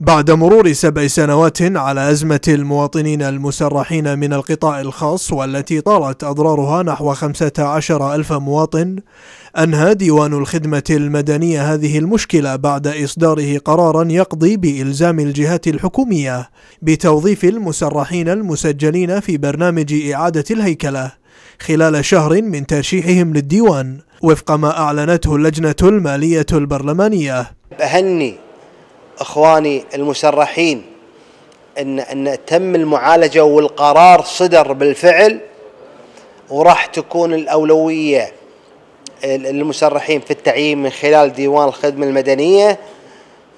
بعد مرور سبع سنوات على أزمة المواطنين المسرحين من القطاع الخاص والتي طالت أضرارها نحو 15 ألف مواطن أنهى ديوان الخدمة المدنية هذه المشكلة بعد إصداره قرارا يقضي بإلزام الجهات الحكومية بتوظيف المسرحين المسجلين في برنامج إعادة الهيكلة خلال شهر من ترشيحهم للديوان وفق ما أعلنته اللجنة المالية البرلمانية بهني اخواني المسرحين ان ان تم المعالجه والقرار صدر بالفعل وراح تكون الاولويه للمسرحين في التعيين من خلال ديوان الخدمه المدنيه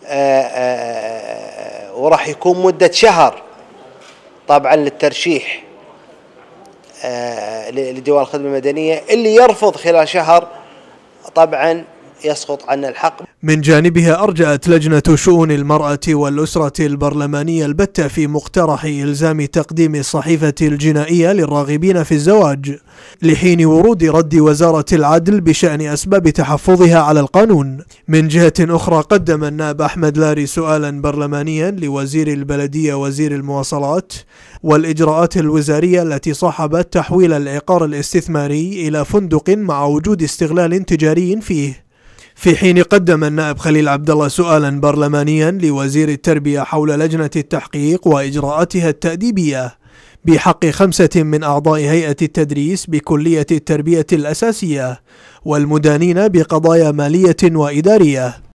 آه، آه، وراح يكون مده شهر طبعا للترشيح آه، لديوان الخدمه المدنيه اللي يرفض خلال شهر طبعا يسقط عنا الحق من جانبها أرجأت لجنة شؤون المرأة والأسرة البرلمانية البتة في مقترح إلزام تقديم الصحيفة الجنائية للراغبين في الزواج لحين ورود رد وزارة العدل بشأن أسباب تحفظها على القانون من جهة أخرى قدم النائب أحمد لاري سؤالا برلمانيا لوزير البلدية وزير المواصلات والإجراءات الوزارية التي صاحبت تحويل العقار الاستثماري إلى فندق مع وجود استغلال تجاري فيه في حين قدم النائب خليل عبد الله سؤالا برلمانيا لوزير التربية حول لجنة التحقيق وإجراءاتها التأديبية بحق خمسة من أعضاء هيئة التدريس بكلية التربية الأساسية والمدانين بقضايا مالية وإدارية